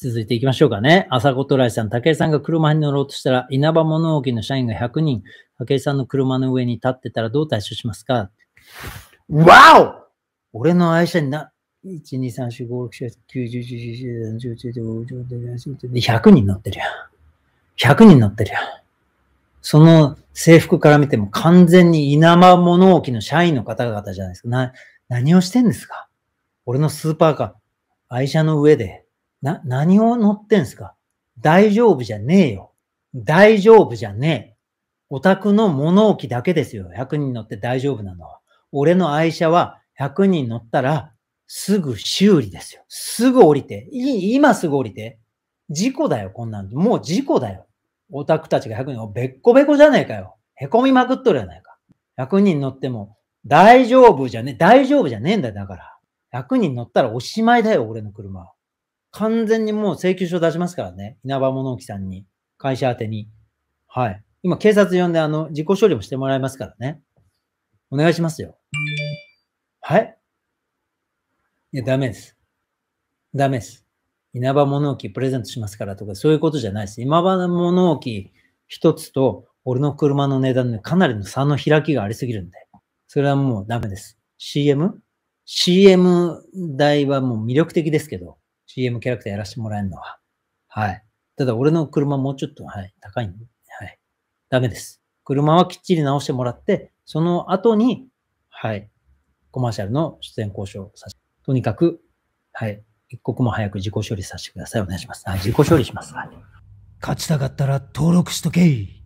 続いていきましょうかね。朝ごとらいさん、武井さんが車に乗ろうとしたら、稲葉物置の社員が100人、武井さんの車の上に立ってたらどう対処しますかわお俺の愛車にな、100人乗ってるやん。100人乗ってるやん。その制服から見ても完全に稲葉物置の社員の方々じゃないですか。な、何をしてんですか俺のスーパーカー、愛車の上でな、何を乗ってんすか大丈夫じゃねえよ。大丈夫じゃねえ。オタクの物置だけですよ。100人乗って大丈夫なのは。俺の愛車は100人乗ったらすぐ修理ですよ。すぐ降りて。い今すぐ降りて。事故だよ、こんなん。もう事故だよ。オタクたちが100人、べっこべこじゃねえかよ。へこみまくっとるやないか。100人乗っても、大丈夫じゃね、大丈夫じゃねえんだよ、だから。100人乗ったらおしまいだよ、俺の車は。完全にもう請求書出しますからね。稲葉物置さんに、会社宛に。はい。今、警察呼んで、あの、自己処理もしてもらいますからね。お願いしますよ。はいいや、ダメです。ダメです。稲葉物置プレゼントしますからとか、そういうことじゃないです。稲葉物置一つと、俺の車の値段でかなりの差の開きがありすぎるんで、それはもうダメです。CM?CM CM 代はもう魅力的ですけど、CM キャラクターやらせてもらえるのは。はい。ただ俺の車もうちょっと、はい、高いんで、はい。ダメです。車はきっちり直してもらって、その後に、はい、コマーシャルの出演交渉させて、とにかく、はい、一刻も早く自己処理させてください。お願いします。はい、自己処理します。はい、勝ちたかったら登録しとけい。